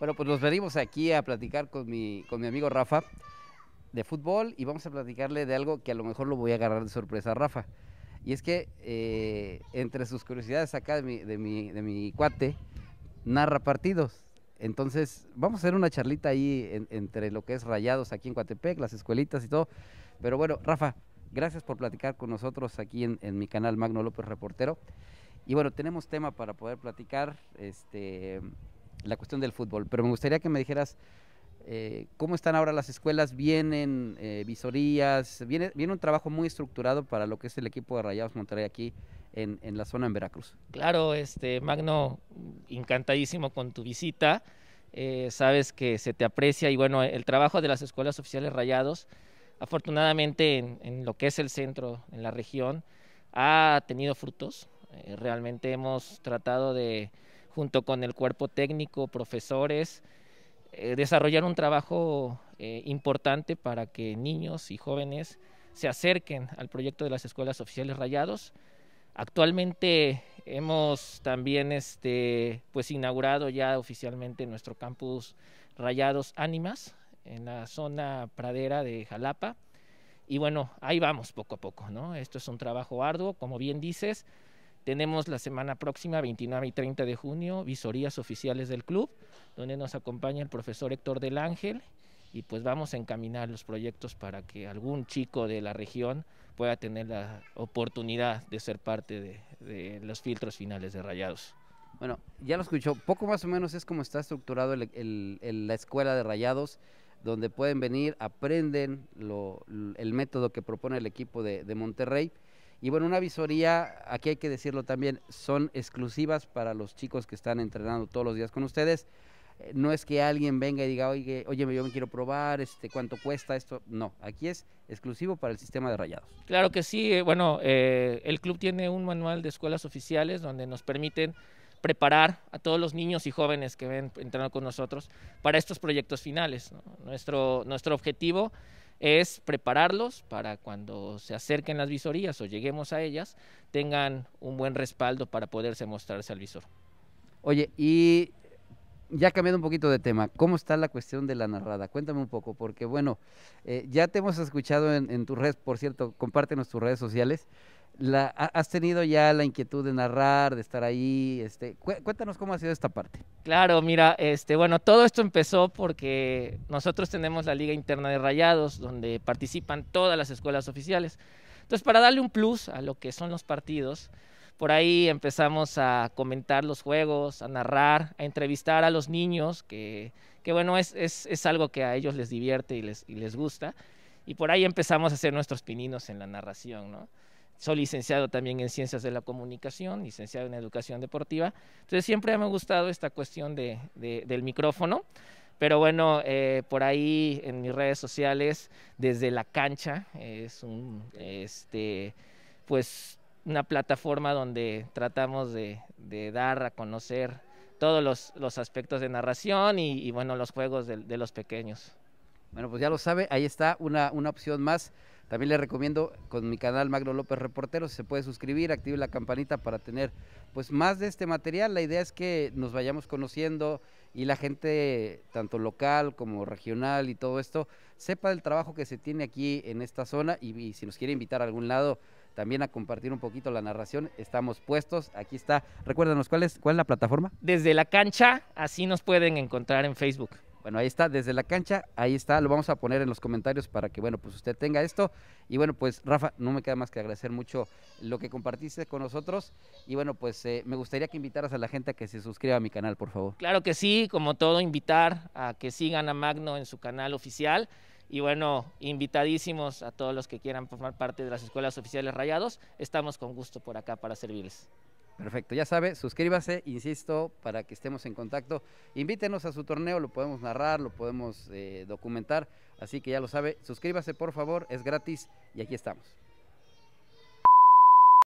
Bueno, pues nos venimos aquí a platicar con mi, con mi amigo Rafa de fútbol y vamos a platicarle de algo que a lo mejor lo voy a agarrar de sorpresa a Rafa. Y es que eh, entre sus curiosidades acá de mi, de mi, cuate, narra partidos. Entonces, vamos a hacer una charlita ahí entre lo que es Rayados aquí en Coatepec, las escuelitas y todo. Pero bueno, Rafa, gracias por platicar con nosotros aquí en, en mi canal Magno López Reportero. Y bueno, tenemos tema para poder platicar. Este, la cuestión del fútbol, pero me gustaría que me dijeras eh, cómo están ahora las escuelas, vienen eh, visorías, viene, viene un trabajo muy estructurado para lo que es el equipo de Rayados Monterrey aquí en, la zona en Veracruz. Claro, este Magno, encantadísimo con tu visita, eh, sabes que se te aprecia y bueno, el trabajo de las escuelas oficiales Rayados, afortunadamente en lo que es el centro, en la región, ha tenido frutos, realmente hemos tratado de junto con el cuerpo técnico, profesores, eh, desarrollar un trabajo eh, importante para que niños y jóvenes se acerquen al proyecto de las escuelas oficiales rayados. Actualmente hemos también este, pues inaugurado ya oficialmente nuestro campus Rayados Ánimas en la zona pradera de Jalapa. Y bueno, ahí vamos poco a poco, ¿no? Esto es un trabajo arduo, como bien dices, tenemos la semana próxima, 29 y 30 de junio, visorías oficiales del club, donde nos acompaña el profesor Héctor del Ángel y pues vamos a encaminar los proyectos para que algún chico de la región pueda tener la oportunidad de ser parte de, los filtros finales de Rayados. Bueno, ya lo escuchó, poco más o menos es como está estructurado la escuela de Rayados, donde pueden venir, aprenden el método que propone el equipo de Monterrey y bueno, una visoría, aquí hay que decirlo también, son exclusivas para los chicos que están entrenando todos los días con ustedes. Eh, no es que alguien venga y diga, oye, yo me quiero probar, este, cuánto cuesta esto. No, aquí es exclusivo para el sistema de rayados. Claro que sí. Eh, bueno, eh, el club tiene un manual de escuelas oficiales donde nos permiten preparar a todos los niños y jóvenes que ven entrenando con nosotros para estos proyectos finales. Nuestro, nuestro objetivo es prepararlos para cuando se acerquen las visorías o lleguemos a ellas, tengan un buen respaldo para poderse mostrarse al visor. Oye, y ya cambiando un poquito de tema, ¿cómo está la cuestión de la narrada? Cuéntame un poco, porque bueno, eh, ya te hemos escuchado en, en red por cierto, compártenos tus redes sociales, has tenido ya la inquietud de narrar, de estar ahí, este, cuéntanos cómo ha sido esta parte. Claro, mira, este, bueno, todo esto empezó porque nosotros tenemos la liga interna de Rayados, donde participan todas las escuelas oficiales. Entonces, para darle un plus a lo que son los partidos, por ahí empezamos a comentar los juegos, a narrar, a entrevistar a los niños, que, que bueno, es, es, es, algo que a ellos les divierte y les, y les gusta. Y por ahí empezamos a hacer nuestros pininos en la narración, ¿no? soy licenciado también en ciencias de la comunicación, licenciado en educación deportiva. Entonces siempre me ha gustado esta cuestión del micrófono. Pero bueno, eh, por ahí en mis redes sociales, desde la cancha, es un, este, pues una plataforma donde tratamos de, dar a conocer todos los, aspectos de narración y, bueno, los juegos de los pequeños. Bueno, pues ya lo sabe, ahí está una, una opción más. También le recomiendo con mi canal Magno López Reportero, se puede suscribir, active la campanita para tener pues más de este material. La idea es que nos vayamos conociendo y la gente, tanto local como regional y todo esto, sepa del trabajo que se tiene aquí en esta zona y, si nos quiere invitar a algún lado también a compartir un poquito la narración, estamos puestos, aquí está. Recuérdanos, ¿cuál es, cuál es la plataforma? Desde la cancha, así nos pueden encontrar en Facebook. Bueno, ahí está, desde la cancha, ahí está, lo vamos a poner en los comentarios para que, bueno, pues usted tenga esto. Y bueno, pues Rafa, no me queda más que agradecer mucho lo que compartiste con nosotros. Y bueno, pues eh, me gustaría que invitaras a la gente a que se suscriba a mi canal, por favor. Claro que sí, como todo, invitar a que sigan a Magno en su canal oficial. Y bueno, invitadísimos a todos los que quieran formar parte de las escuelas oficiales Rayados. Estamos con gusto por acá para servirles. Perfecto, ya sabe, suscríbase, insisto, para que estemos en contacto. Invítenos a su torneo, lo podemos narrar, lo podemos eh, documentar. Así que ya lo sabe, suscríbase por favor, es gratis y aquí estamos.